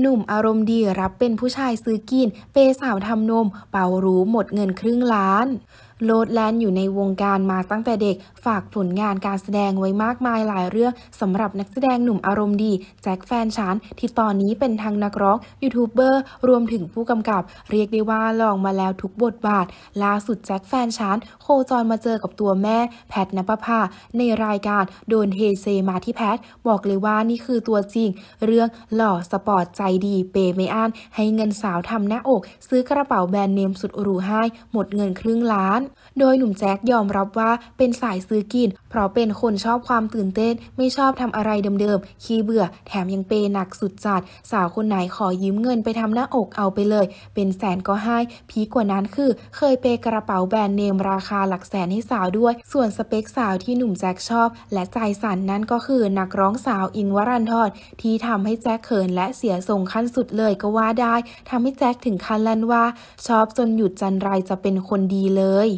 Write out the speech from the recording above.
หนุ่มอารมณ์ดีรับเป็นผู้ชายซื้อกินเปสาวทำนมเป่ารู้หมดเงินครึ่งล้านโลดแลนอยู่ในวงการมาตั้งแต่เด็ก ฝากผลงานการแสดงไว้มากมายหลายเรื่องสำหรับนักแสดงหนุ่มอารมณ์ดีแจ็คแฟนฉันที่ตอนนี้เป็นทั้งนักร้องยูทูบเบอร์รวมถึงผู้กำกับ เรียกได้ว่าลองมาแล้วทุกบทบาทล่าสุดแจ็คแฟนฉันโคจรมาเจอกับตัวแม่แพทนภพาในรายการโดนเฮเซมาที่แพท บอกเลยว่านี่คือตัวจริง เรื่องหล่อสปอร์ตใจดี เปไม่อ้าน ให้เงินสาวทำหน้าอก ซื้อกระเป๋าแบรนด์เนมสุดหรูให้ หมดเงินครึ่งล้านโดยหนุ่มแจ็คยอมรับว่าเป็นสายซื้อกิน เพราะเป็นคนชอบความตื่นเต้น ไม่ชอบทำอะไรเดิมๆขี้เบื่อแถมยังเปหนักสุดจัดสาวคนไหนขอยืมเงินไปทำหน้าอกเอาไปเลย เป็นแสนก็ให้ พีกว่านั้นคือ เคยเปกระเป๋าแบรนด์เนมราคาหลักแสนให้สาวด้วย ส่วนสเปคสาวที่หนุ่มแจ็คชอบ และใจสั่นนั่นก็คือนักร้องสาวอิงวรันทรที่ทำให้แจ็คเขินและเสียทรงขั้นสุดเลยก็ว่าได้ทำให้แจ็คถึงขั้นลั่นว่า ชอบจนหยุดจันไรจะเป็นคนดีเลย